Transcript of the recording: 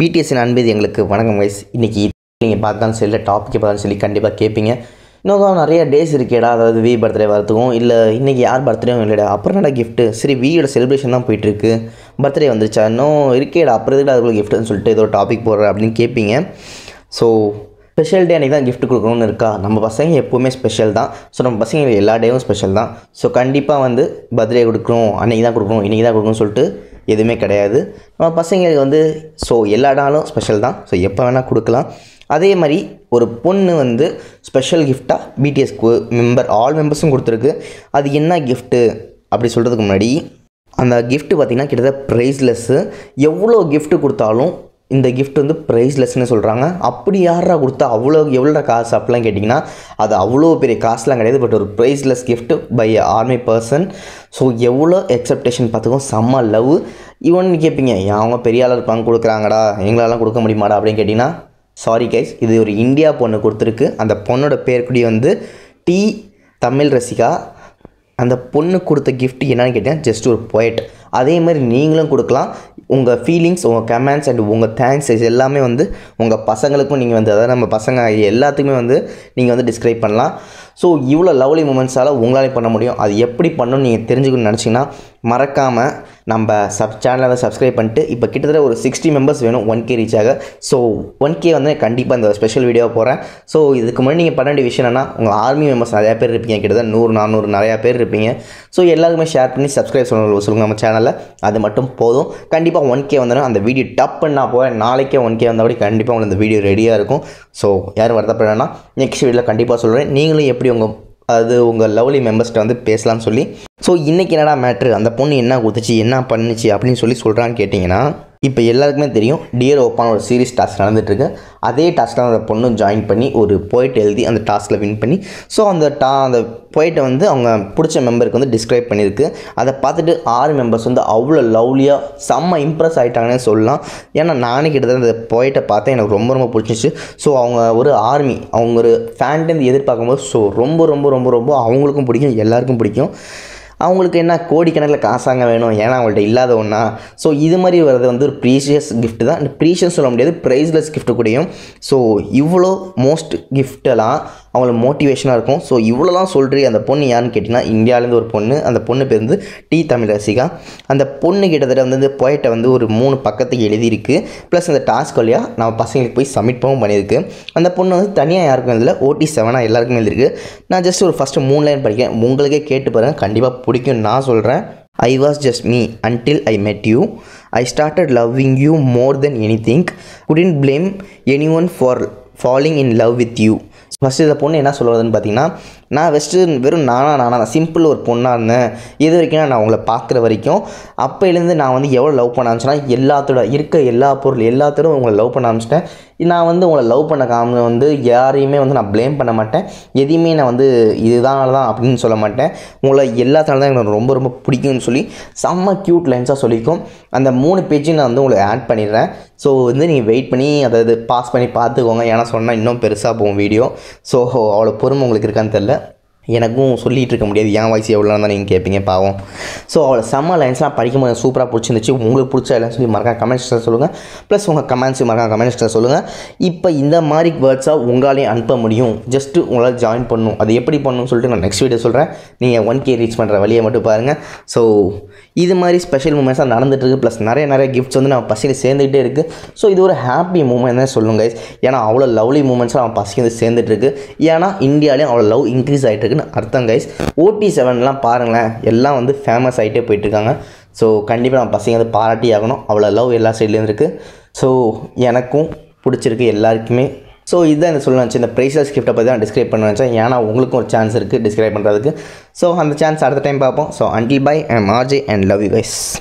BDS அன்பு எங்களுக்கு வணக்கம் வைஸ் இன்றைக்கி நீங்கள் பார்த்தாலும் சரி இல்லை டாப்பிக்கை பார்த்தாலும் சரி கண்டிப்பாக கேட்பீங்க இன்னும் நிறைய டேஸ் இருக்கேடா அதாவது வி பர்த்டே வரத்துக்கும் இல்லை இன்றைக்கி யார் பர்த்டேவும் இல்லைடா அப்புறம் நட கிஃப்ட்டு சரி வியோட செலிப்ரேஷன் தான் போயிட்டுருக்கு பர்த்டே வந்துருச்சா இன்னும் இருக்கேடா அப்புறம் இருக்கா அதுக்குள்ள கிஃப்ட்டுன்னு சொல்லிட்டு ஏதோ டாபிக் போடுற அப்படின்னு கேட்பீங்க ஸோ ஸ்பெஷல் டே அன்றைக்கி தான் கிஃப்ட் கொடுக்கணும்னு இருக்கா நம்ம பசங்க எப்போவுமே ஸ்பெஷல் தான் ஸோ நம்ம பசங்க எல்லா டேவும் ஸ்பெஷல் தான் ஸோ கண்டிப்பாக வந்து பர்த்டே கொடுக்கணும் அன்றைக்கி தான் கொடுக்கணும் இன்றைக்கி தான் கொடுக்கணும்னு சொல்லிட்டு எதுவுமே கிடையாது நம்ம பசங்களுக்கு வந்து ஸோ எல்லா நாளும் ஸ்பெஷல் தான் ஸோ எப்போ வேணால் கொடுக்கலாம் அதே மாதிரி ஒரு பொண்ணு வந்து ஸ்பெஷல் கிஃப்டாக பிடிஎஸ்க்கு மெம்பர் ஆல் மெம்பர்ஸும் கொடுத்துருக்கு அது என்ன கிஃப்ட்டு அப்படி சொல்கிறதுக்கு முன்னாடி அந்த கிஃப்ட்டு பார்த்திங்கன்னா கிட்டத்தட்ட ப்ரைஸ்லெஸ்ஸு எவ்வளோ கிஃப்ட்டு கொடுத்தாலும் இந்த கிஃப்ட் வந்து ப்ரைஸ்லெஸ்னு சொல்கிறாங்க அப்படி யாரா கொடுத்தா அவ்வளோ எவ்வளோ காசு அப்படிலாம் கேட்டிங்கன்னா அது அவ்வளோ பெரிய காசுலாம் கிடையாது பட் ஒரு priceless gift by army person so எவ்வளோ எக்ஸப்டேஷன் பார்த்துக்கோ செம்ம லவ் இவன் கேட்பீங்க அவங்க பெரிய ஆளாக இருப்பாங்க கொடுக்குறாங்கடா எங்களாலாம் கொடுக்க முடியுமாடா அப்படின்னு கேட்டிங்கன்னா சாரி கைஸ் இது ஒரு இந்தியா பொண்ணு கொடுத்துருக்கு அந்த பொண்ணோட பேர் கூடிய வந்து டி தமிழ் ரசிகா அந்த பொண்ணு கொடுத்த கிஃப்ட் என்னன்னு கேட்டிங்கன்னா ஜஸ்ட் ஒரு பொயட் அதே மாதிரி நீங்களும் கொடுக்கலாம் உங்கள் ஃபீலிங்ஸ் உங்கள் கமெண்ட்ஸ் அண்ட் உங்கள் தேங்க்ஸ் இது எல்லாமே வந்து உங்கள் பசங்களுக்கும் நீங்கள் வந்து அதாவது நம்ம பசங்க எல்லாத்துக்குமே வந்து நீங்கள் வந்து டிஸ்கிரைப் பண்ணலாம் ஸோ இவ்வளோ லவ்லி மூமெண்ட்ஸால் உங்களாலே பண்ண முடியும் அது எப்படி பண்ணணும்னு நீங்கள் தெரிஞ்சுக்கணும்னு நினச்சிங்கன்னா மறக்காமல் நம்ம சப் சேனலில் சப்ஸ்கிரைப் பண்ணிட்டு இப்போ கிட்டத்தட்ட ஒரு சிக்ஸ்டி மெம்பர்ஸ் வேணும் ஒன் கே ரீச் ஆக ஸோ ஒன் கே வந்து கண்டிப்பாக இந்த ஸ்பெஷல் வீடியோ போகிறேன் ஸோ இதுக்கு முன்னாடி நீங்கள் பண்ண வேண்டிய விஷயம் என்ன உங்கள் ஆர்மி மெம்பர்ஸ் நிறையா பேர் இருப்பீங்க கிட்டத்தட்ட நூறு நானூறு நிறையா பேர் இருப்பீங்க ஸோ எல்லாருக்குமே ஷேர் பண்ணி சப்ஸ்கிரைப் சொல்லுங்கள் சொல்லுங்கள் நம்ம சேனல் சேனலில் அது மட்டும் போதும் கண்டிப்பாக ஒன் கே வந்தாலும் அந்த வீடியோ டப் பண்ணால் போக நாளைக்கே ஒன் கே வந்தபடி கண்டிப்பாக உங்களுக்கு அந்த வீடியோ ரெடியாக இருக்கும் ஸோ யாரும் வருத்தப்படனா நெக்ஸ்ட் வீடியோவில் கண்டிப்பாக சொல்கிறேன் நீங்களும் எப்படி உங்கள் அது உங்கள் லவ்லி மெம்பர்ஸ்கிட்ட வந்து பேசலாம்னு சொல்லி ஸோ இன்றைக்கி என்னடா மேட்ரு அந்த பொண்ணு என்ன கொடுத்துச்சு என்ன பண்ணுச்சு அப்படின்னு சொல்லி சொல்கிறான்னு கேட்டிங்கன்னா இப்போ எல்லாருக்குமே தெரியும் டியர் ஓப்பான ஒரு சீரிஸ் டாஸ்க் நடந்துட்டுருக்கு அதே டாஸ்கில் அந்த பொண்ணு ஜாயின் பண்ணி ஒரு போய்ட் எழுதி அந்த டாஸ்கில் வின் பண்ணி ஸோ அந்த டா அந்த போய்ட்டை வந்து அவங்க பிடிச்ச மெம்பருக்கு வந்து டிஸ்கிரைப் பண்ணியிருக்கு அதை பார்த்துட்டு ஆறு மெம்பர்ஸ் வந்து அவ்வளோ லவ்லியாக செம்ம இம்ப்ரெஸ் ஆகிட்டாங்கன்னு சொல்லலாம் ஏன்னா நானே கிட்டத்தட்ட அந்த போய்ட்டை பார்த்தேன் எனக்கு ரொம்ப ரொம்ப பிடிச்சிச்சு ஸோ அவங்க ஒரு ஆர்மி அவங்க ஒரு ஃபேன்டேந்து எதிர்பார்க்கும்போது ஸோ ரொம்ப ரொம்ப ரொம்ப ரொம்ப அவங்களுக்கும் பிடிக்கும் எல்லாருக்கும் பிடிக்கும் அவங்களுக்கு என்ன கோடிக்கணக்கில் காசாங்க வேணும் ஏன்னா அவங்கள்ட்ட இல்லாத ஒன்றா ஸோ இது மாதிரி வர்றது வந்து ஒரு ப்ரீஷியஸ் கிஃப்ட் தான் ப்ரீஷியஸ் சொல்ல முடியாது ப்ரைஸ்லெஸ் கிஃப்ட்டு கூடயும் ஸோ இவ்வளோ மோஸ்ட் கிஃப்டெல்லாம் அவங்களுக்கு மோட்டிவேஷனாக இருக்கும் ஸோ இவ்வளோலாம் சொல்கிறி அந்த பொண்ணு யாருன்னு கேட்டிங்கன்னா இந்தியாவிலேருந்து ஒரு பொண்ணு அந்த பொண்ணு பேர் வந்து டி தமிழ் ரசிகா அந்த பொண்ணு கிட்டத்தட்ட வந்து போய்ட்டை வந்து ஒரு மூணு பக்கத்துக்கு எழுதியிருக்கு ப்ளஸ் அந்த டாஸ்க் வழியாக நம்ம பசங்களுக்கு போய் சப்மிட் பண்ணவும் பண்ணியிருக்கு அந்த பொண்ணு வந்து தனியாக யாருக்கும் இதில் ஓடி செவனாக எல்லாருக்கும் எழுதிருக்கு நான் ஜஸ்ட் ஒரு ஃபஸ்ட்டு மூணு லைன் படிக்கிறேன் உங்களுக்கே கேட்டு பாருங்கள் கண்டிப்பாக பிடிக்கும் நான் சொல்கிறேன் I was just me until I met you I started loving you more then anything couldn't blame anyone for following in love with you first இந்த பொண்ணு என்ன சொல்லுவதுன்னு பார்த்தீங்கன்னா நான் ஃபஸ்ட்டு வெறும் நானாக நானாக தான் சிம்பிள் ஒரு பொண்ணாக இருந்தேன் இது வரைக்கும் நான் உங்களை பார்க்குற வரைக்கும் அப்போலேருந்து நான் வந்து எவ்வளோ லவ் பண்ண ஆரம்பிச்சேன்னா எல்லாத்தோட இருக்க எல்லா பொருள் எல்லாத்தோட உங்களை லவ் பண்ண ஆரம்பிச்சிட்டேன் நான் வந்து உங்களை லவ் பண்ண காரணம் வந்து யாரையுமே வந்து நான் ப்ளேம் பண்ண மாட்டேன் எதையுமே நான் வந்து இதுதான் தான் அப்படின்னு சொல்ல மாட்டேன் உங்களை எல்லாத்தாலும் தான் எனக்கு ரொம்ப ரொம்ப பிடிக்கும்னு சொல்லி செம்ம க்யூட் லைன்ஸாக சொல்லிக்கும் அந்த மூணு பேஜையும் நான் வந்து உங்களுக்கு ஆட் பண்ணிடுறேன் ஸோ வந்து நீங்கள் வெயிட் பண்ணி அதாவது பாஸ் பண்ணி பார்த்துக்கோங்க ஏன்னா சொன்னால் இன்னும் பெருசாக போகும் வீடியோ ஸோ அவ்வளோ பொறுமை உங்களுக்கு இருக்கான்னு தெரில எனக்கும் சொல்லிகிட்டு இருக்க முடியாது என் வாய்ஸ் எவ்வளோ தான் நீங்கள் கேட்பீங்க பாவம் ஸோ அவ்வளோ செம்ம லைன்ஸ்லாம் போது சூப்பராக பிடிச்சிருந்துச்சு உங்களுக்கு பிடிச்ச இல்லைன்னு சொல்லி மறக்காம கமெண்ட்ஸில் சொல்லுங்கள் ப்ளஸ் உங்கள் கமெண்ட்ஸ் மறக்காம கமெண்ட்ஸில் சொல்லுங்கள் இப்போ இந்த மாதிரி வேர்ட்ஸாக உங்களாலே அனுப்ப முடியும் ஜஸ்ட்டு உங்களால் ஜாயின் பண்ணணும் அது எப்படி பண்ணணும்னு சொல்லிட்டு நான் நெக்ஸ்ட் வீடியோ சொல்கிறேன் நீங்கள் ஒன் கே ரீச் பண்ணுற வழியை மட்டும் பாருங்கள் ஸோ இது மாதிரி ஸ்பெஷல் மூமெண்ட்ஸாக நடந்துகிட்ருக்கு ப்ளஸ் நிறைய நிறைய கிஃப்ட்ஸ் வந்து நம்ம பசியில் சேர்ந்துகிட்டே இருக்குது ஸோ இது ஒரு ஹாப்பி மூமெண்ட் தான் சொல்லுங்கள் ஏன்னா அவ்வளோ லவ்லி மூமெண்ட்ஸாக அவன் பசிக்கு வந்து சேர்ந்துட்டுருக்கு ஏன்னா இந்தியாவிலேயும் அவ்வளோ லவ் இன்க்ரீஸ் ஆகிட்டு இருக்குன்னு அர்த்தம் கைஸ் ஓடி செவன்லாம் பாருங்களேன் எல்லாம் வந்து ஃபேமஸ் ஆகிட்டே போயிட்டுருக்காங்க ஸோ கண்டிப்பாக நம்ம பசங்க வந்து பாராட்டி ஆகணும் அவ்வளோ லவ் எல்லா சைட்லேயும் இருக்குது ஸோ எனக்கும் பிடிச்சிருக்கு எல்லாருக்குமே ஸோ இதுதான் இந்த சொல்லணும் இந்த ப்ரைஸ்லஸ் கிஃப்ட்டை பற்றி தான் டிஸ்கிரைப் பண்ண நினச்சேன் ஏன்னா உங்களுக்கும் ஒரு சான்ஸ் இருக்குது டிஸ்கிரைப் பண்ணுறதுக்கு ஸோ அந்த சான்ஸ் அடுத்த டைம் பார்ப்போம் ஸோ அண்டில் பை அண்ட் மார்ஜி அண்ட் லவ் யூ வைஸ்